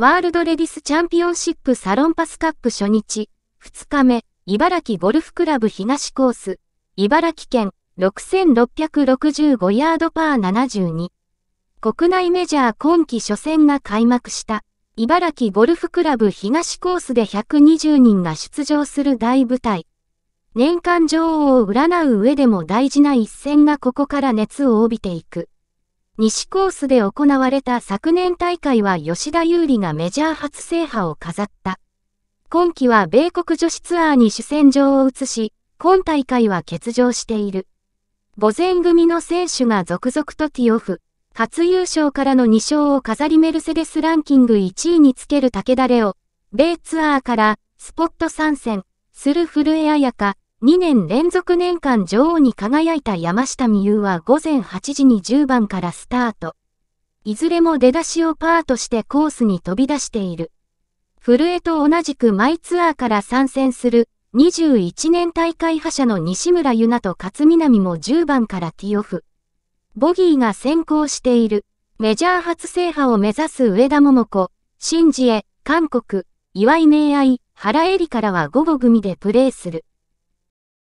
ワールドレディスチャンピオンシップサロンパスカップ初日、2日目、茨城ゴルフクラブ東コース、茨城県6665ヤードパー72。国内メジャー今季初戦が開幕した、茨城ゴルフクラブ東コースで120人が出場する大舞台。年間女王を占う上でも大事な一戦がここから熱を帯びていく。西コースで行われた昨年大会は吉田優利がメジャー初制覇を飾った。今季は米国女子ツアーに主戦場を移し、今大会は欠場している。母前組の選手が続々とティオフ、初優勝からの2勝を飾りメルセデスランキング1位につける武田レオ、米ツアーからスポット参戦する古江彩香、2年連続年間女王に輝いた山下美優は午前8時に10番からスタート。いずれも出だしをパーとしてコースに飛び出している。古江と同じくマイツアーから参戦する21年大会覇者の西村優奈と勝みも10番からティオフ。ボギーが先行している。メジャー初制覇を目指す上田桃子、シンジエ、韓国、岩井明愛、原恵里からは午後組でプレーする。